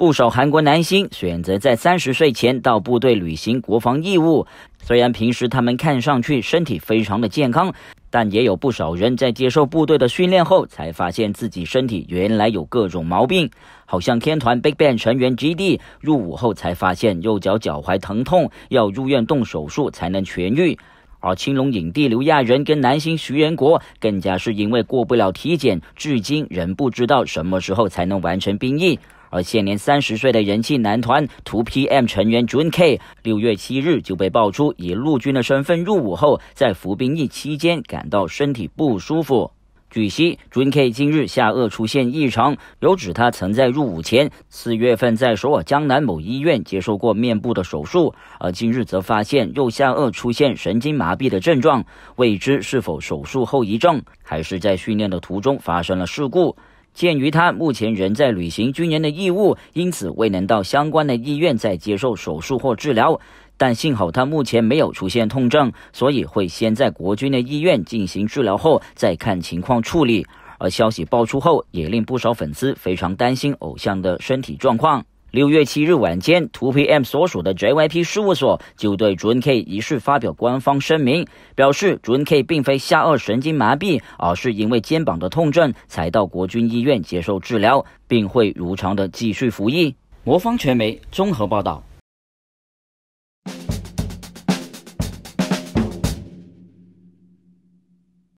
不少韩国男星选择在三十岁前到部队履行国防义务。虽然平时他们看上去身体非常的健康，但也有不少人在接受部队的训练后才发现自己身体原来有各种毛病。好像天团 BigBang 成员 GD 入伍后才发现右脚脚踝疼痛，要入院动手术才能痊愈。而青龙影帝刘亚仁跟男星徐仁国，更加是因为过不了体检，至今仍不知道什么时候才能完成兵役。而现年三十岁的人气男团 T.P.M 成员 JUN.K，六月七日就被爆出以陆军的身份入伍后，在服兵役期间感到身体不舒服。据悉，JUN.K 今日下颚出现异常，有指他曾在入伍前四月份在首尔江南某医院接受过面部的手术，而今日则发现右下颚出现神经麻痹的症状，未知是否手术后遗症，还是在训练的途中发生了事故。鉴于他目前仍在履行军人的义务，因此未能到相关的医院在接受手术或治疗。但幸好他目前没有出现痛症，所以会先在国军的医院进行治疗后再看情况处理。而消息爆出后，也令不少粉丝非常担心偶像的身体状况。六月七日晚间，T P M 所属的 J Y P 事务所就对 j o n K 一事发表官方声明，表示 j o n K 并非下颚神经麻痹，而是因为肩膀的痛症才到国军医院接受治疗，并会如常的继续服役。魔方传媒综合报道。